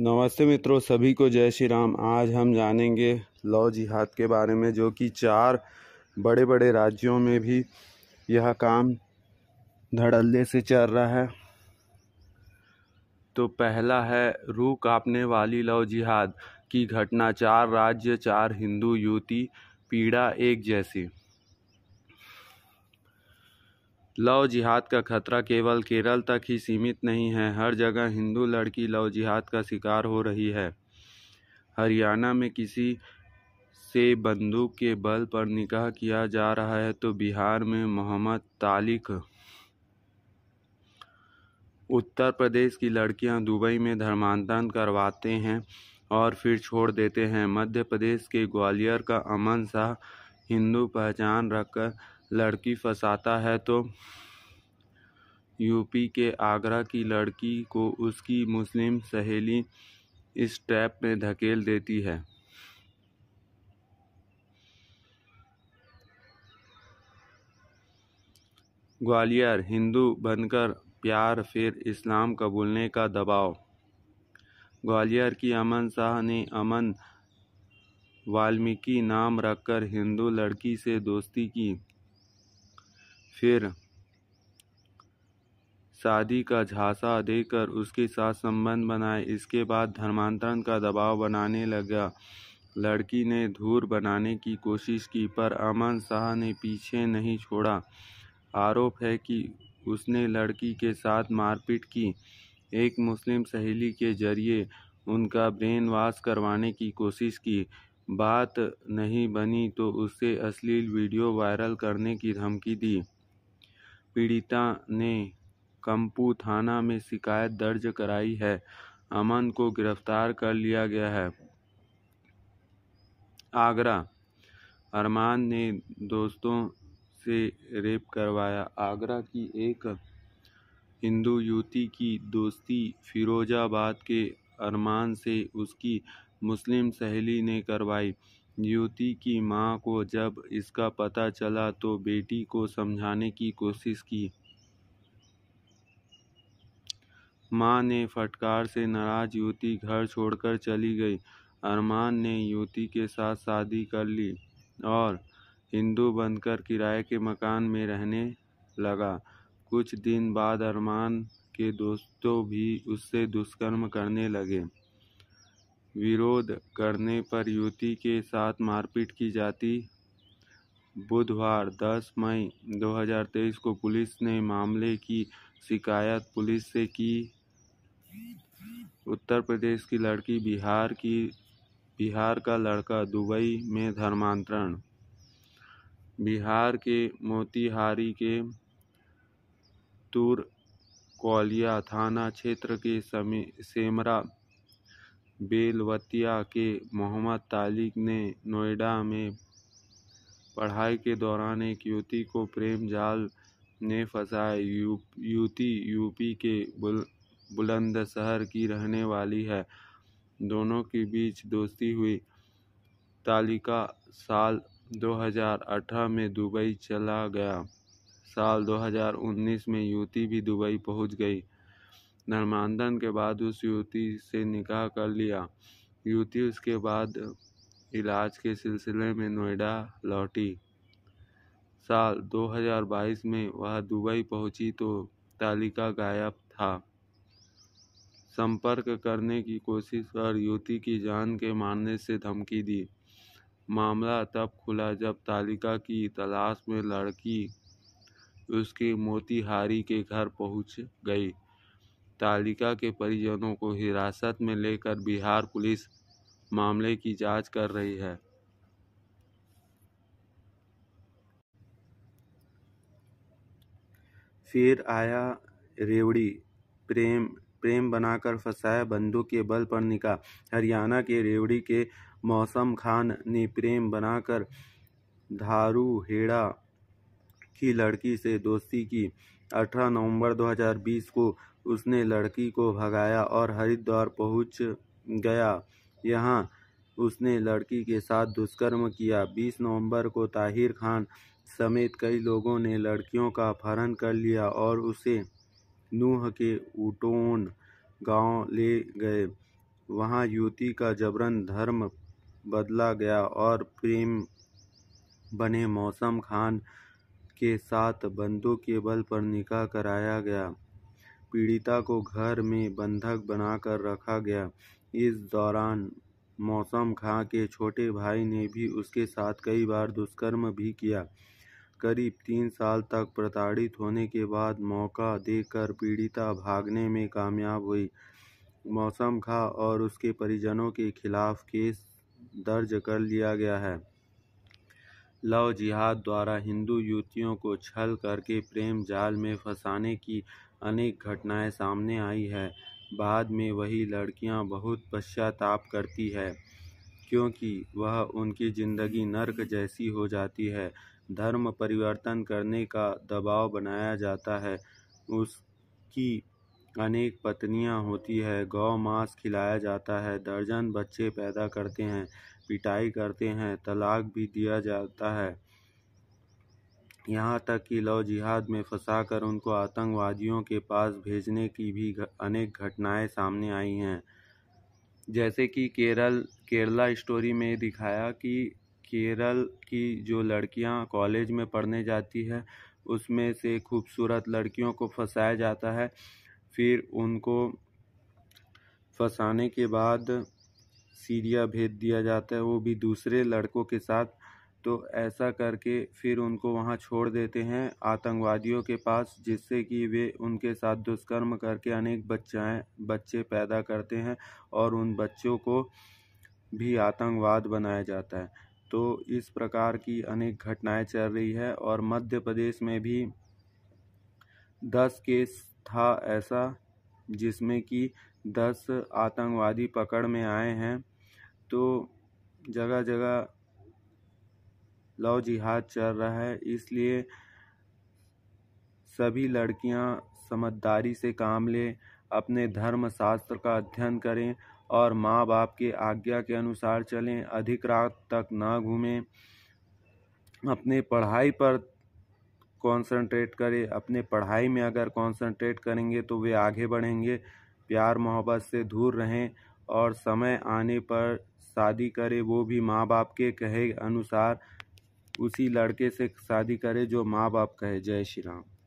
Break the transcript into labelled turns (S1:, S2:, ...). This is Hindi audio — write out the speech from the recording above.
S1: नमस्ते मित्रों सभी को जय श्री राम आज हम जानेंगे लौ जिहाद के बारे में जो कि चार बड़े बड़े राज्यों में भी यह काम धड़ल्ले से चल रहा है तो पहला है रू कापने वाली लौ जिहाद की घटना चार राज्य चार हिंदू युवती पीड़ा एक जैसी लव जिहाद का खतरा केवल केरल तक ही सीमित नहीं है हर जगह हिंदू लड़की लव जिहाद का शिकार हो रही है हरियाणा में किसी से बंदूक के बल पर निकाह किया जा रहा है तो बिहार में मोहम्मद तालिक उत्तर प्रदेश की लड़कियां दुबई में धर्मांतरण करवाते हैं और फिर छोड़ देते हैं मध्य प्रदेश के ग्वालियर का अमन शाह हिंदू पहचान रखकर लड़की फंसाता है तो यूपी के आगरा की लड़की को उसकी मुस्लिम सहेली इस ट्रैप में धकेल देती है ग्वालियर हिंदू बनकर प्यार फिर इस्लाम कबूलने का दबाव ग्वालियर की अमन शाह ने अमन वाल्मीकि नाम रखकर हिंदू लड़की से दोस्ती की फिर शादी का झांसा देकर उसके साथ संबंध बनाए इसके बाद धर्मांतरण का दबाव बनाने लगा लड़की ने धूर बनाने की कोशिश की पर अमन शाह ने पीछे नहीं छोड़ा आरोप है कि उसने लड़की के साथ मारपीट की एक मुस्लिम सहेली के जरिए उनका ब्रेन वाश करवाने की कोशिश की बात नहीं बनी तो उससे अश्लील वीडियो वायरल करने की धमकी दी पीड़िता ने कंपू थाना में शिकायत दर्ज कराई है अमन को गिरफ्तार कर लिया गया है आगरा अरमान ने दोस्तों से रेप करवाया आगरा की एक हिंदू युवती की दोस्ती फिरोजाबाद के अरमान से उसकी मुस्लिम सहेली ने करवाई युवती की मां को जब इसका पता चला तो बेटी को समझाने की कोशिश की मां ने फटकार से नाराज युवती घर छोड़कर चली गई अरमान ने युवती के साथ शादी कर ली और हिंदू बनकर किराए के मकान में रहने लगा कुछ दिन बाद अरमान के दोस्तों भी उससे दुष्कर्म करने लगे विरोध करने पर युवती के साथ मारपीट की जाती बुधवार 10 मई 2023 को पुलिस ने मामले की शिकायत पुलिस से की उत्तर प्रदेश की लड़की बिहार की बिहार का लड़का दुबई में धर्मांतरण बिहार के मोतिहारी के तुर कोलिया थाना क्षेत्र के सेमरा बेलवतिया के मोहम्मद तालिक ने नोएडा में पढ़ाई के दौरान एक युवती को प्रेम जाल ने फंसाया युवती यूपी के बुल, बुलंदशहर की रहने वाली है दोनों के बीच दोस्ती हुई तालिका साल 2018 में दुबई चला गया साल 2019 में युवती भी दुबई पहुंच गई धर्मांतरण के बाद उस युवती से निकाह कर लिया युवती उसके बाद इलाज के सिलसिले में नोएडा लौटी साल 2022 में वह दुबई पहुंची तो तालिका गायब था संपर्क करने की कोशिश कर युवती की जान के मारने से धमकी दी मामला तब खुला जब तालिका की तलाश में लड़की उसके मोतीहारी के घर पहुंच गई तालिका के परिजनों को हिरासत में लेकर बिहार पुलिस मामले की जांच कर रही है फिर आया रेवड़ी प्रेम प्रेम बनाकर फंसाया बंदूक के बल पर निका हरियाणा के रेवड़ी के मौसम खान ने प्रेम बनाकर धारू हेड़ा की लड़की से दोस्ती की 18 नवंबर 2020 को उसने लड़की को भगाया और हरिद्वार पहुंच गया यहाँ उसने लड़की के साथ दुष्कर्म किया 20 नवंबर को ताहिर खान समेत कई लोगों ने लड़कियों का अपहरण कर लिया और उसे नूह के उटोन गांव ले गए वहां युवती का जबरन धर्म बदला गया और प्रेम बने मौसम खान के साथ बंधों के बल पर निकाह कराया गया। पीड़िता को घर में बंधक बनाकर रखा गया। इस दौरान मौसम खां के छोटे भाई ने भी उसके साथ कई बार दुष्कर्म भी किया। करीब तीन साल तक प्रताड़ित होने के बाद मौका देकर पीड़िता भागने में कामयाब हुई। मौसम खां और उसके परिजनों के खिलाफ केस दर्ज कर लिया गया है। लव जिहाद द्वारा हिंदू युवतियों को छल करके प्रेम जाल में फंसाने की अनेक घटनाएं सामने आई है बाद में वही लड़कियां बहुत पश्चाताप करती है क्योंकि वह उनकी ज़िंदगी नर्क जैसी हो जाती है धर्म परिवर्तन करने का दबाव बनाया जाता है उसकी अनेक पत्नियां होती है गौ मांस खिलाया जाता है दर्जन बच्चे पैदा करते हैं पिटाई करते हैं तलाक भी दिया जाता है यहाँ तक कि लव जिहाद में फंसा कर उनको आतंकवादियों के पास भेजने की भी अनेक घटनाएं सामने आई हैं जैसे कि केरल केरला स्टोरी में दिखाया कि केरल की जो लड़कियां कॉलेज में पढ़ने जाती है उसमें से खूबसूरत लड़कियों को फंसाया जाता है फिर उनको फंसाने के बाद सीरिया भेज दिया जाता है वो भी दूसरे लड़कों के साथ तो ऐसा करके फिर उनको वहाँ छोड़ देते हैं आतंकवादियों के पास जिससे कि वे उनके साथ दुष्कर्म करके अनेक बच्चाएँ बच्चे पैदा करते हैं और उन बच्चों को भी आतंकवाद बनाया जाता है तो इस प्रकार की अनेक घटनाएं चल रही है और मध्य प्रदेश में भी दस केस था ऐसा जिसमें कि दस आतंकवादी पकड़ में आए हैं तो जगह जगह लव जिहाद चल रहा है इसलिए सभी लड़कियां समझदारी से काम लें अपने धर्म शास्त्र का अध्ययन करें और माँ बाप के आज्ञा के अनुसार चलें अधिक रात तक ना घूमें अपने पढ़ाई पर कंसंट्रेट करें अपने पढ़ाई में अगर कंसंट्रेट करेंगे तो वे आगे बढ़ेंगे प्यार मोहब्बत से दूर रहें और समय आने पर शादी करें वो भी माँ बाप के कहे अनुसार उसी लड़के से शादी करें जो माँ बाप कहे जय श्री राम